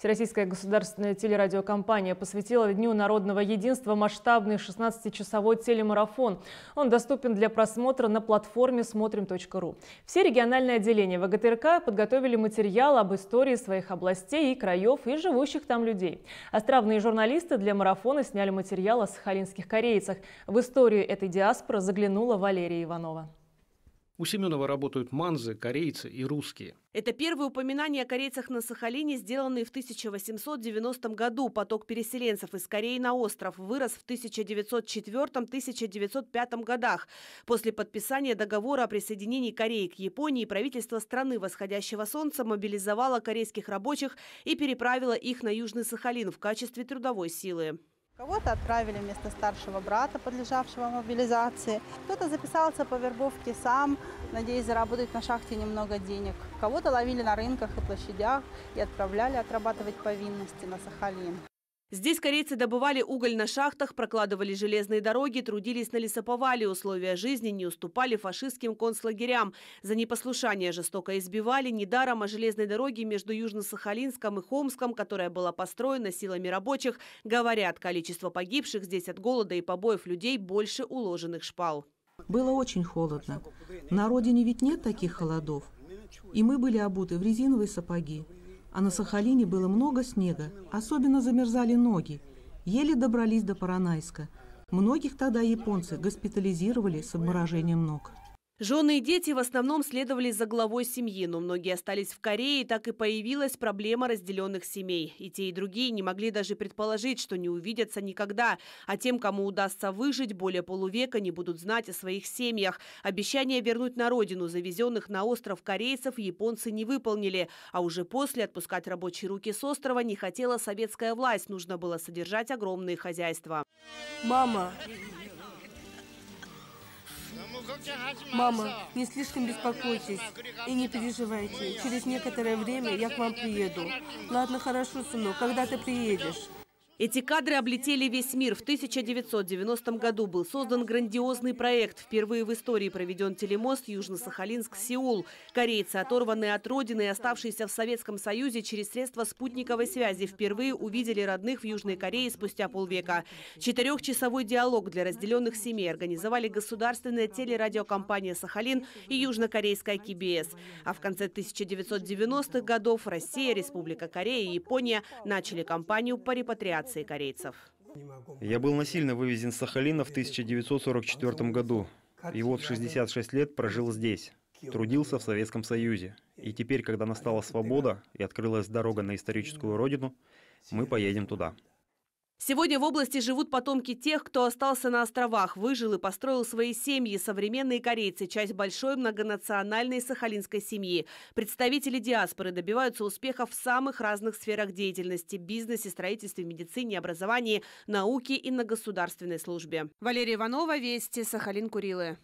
Всероссийская государственная телерадиокомпания посвятила Дню народного единства масштабный 16-часовой телемарафон. Он доступен для просмотра на платформе смотрим.ру. Все региональные отделения ВГТРК подготовили материал об истории своих областей и краев и живущих там людей. Островные журналисты для марафона сняли материал о сахалинских корейцах. В историю этой диаспоры заглянула Валерия Иванова. У Семенова работают манзы, корейцы и русские. Это первые упоминания о корейцах на Сахалине, сделанные в 1890 году. Поток переселенцев из Кореи на остров вырос в 1904-1905 годах. После подписания договора о присоединении Кореи к Японии правительство страны восходящего солнца мобилизовало корейских рабочих и переправило их на Южный Сахалин в качестве трудовой силы. Кого-то отправили вместо старшего брата, подлежавшего мобилизации. Кто-то записался по вербовке сам, надеясь заработать на шахте немного денег. Кого-то ловили на рынках и площадях и отправляли отрабатывать повинности на Сахалин. Здесь корейцы добывали уголь на шахтах, прокладывали железные дороги, трудились на лесоповале. Условия жизни не уступали фашистским концлагерям. За непослушание жестоко избивали. Недаром о железной дороге между Южно-Сахалинском и Хомском, которая была построена силами рабочих, говорят, количество погибших здесь от голода и побоев людей больше уложенных шпал. Было очень холодно. На родине ведь нет таких холодов. И мы были обуты в резиновые сапоги а на Сахалине было много снега, особенно замерзали ноги. Еле добрались до Паранайска. Многих тогда японцы госпитализировали с обморожением ног. Жены и дети в основном следовали за главой семьи, но многие остались в Корее, и так и появилась проблема разделенных семей. И те, и другие не могли даже предположить, что не увидятся никогда. А тем, кому удастся выжить, более полувека не будут знать о своих семьях. Обещание вернуть на родину завезенных на остров корейцев японцы не выполнили. А уже после отпускать рабочие руки с острова не хотела советская власть. Нужно было содержать огромные хозяйства. Мама, Мама, не слишком беспокойтесь и не переживайте. Через некоторое время я к вам приеду. Ладно, хорошо, сынок, когда ты приедешь? Эти кадры облетели весь мир. В 1990 году был создан грандиозный проект. Впервые в истории проведен телемост Южно-Сахалинск-Сеул. Корейцы, оторванные от родины и оставшиеся в Советском Союзе через средства спутниковой связи, впервые увидели родных в Южной Корее спустя полвека. Четырехчасовой диалог для разделенных семей организовали государственная телерадиокомпания «Сахалин» и южнокорейская КБС. А в конце 1990-х годов Россия, Республика Корея и Япония начали кампанию по репатриации миграции корейцев. Я был насильно вывезен с Сахалина в 1944 году. И вот 66 лет прожил здесь. Трудился в Советском Союзе. И теперь, когда настала свобода и открылась дорога на историческую родину, мы поедем туда. Сегодня в области живут потомки тех, кто остался на островах, выжил и построил свои семьи, современные корейцы, часть большой многонациональной сахалинской семьи. Представители диаспоры добиваются успехов в самых разных сферах деятельности – бизнесе, строительстве, медицине, образовании, науке и на государственной службе. Валерия Иванова, Вести, Сахалин, Курилы.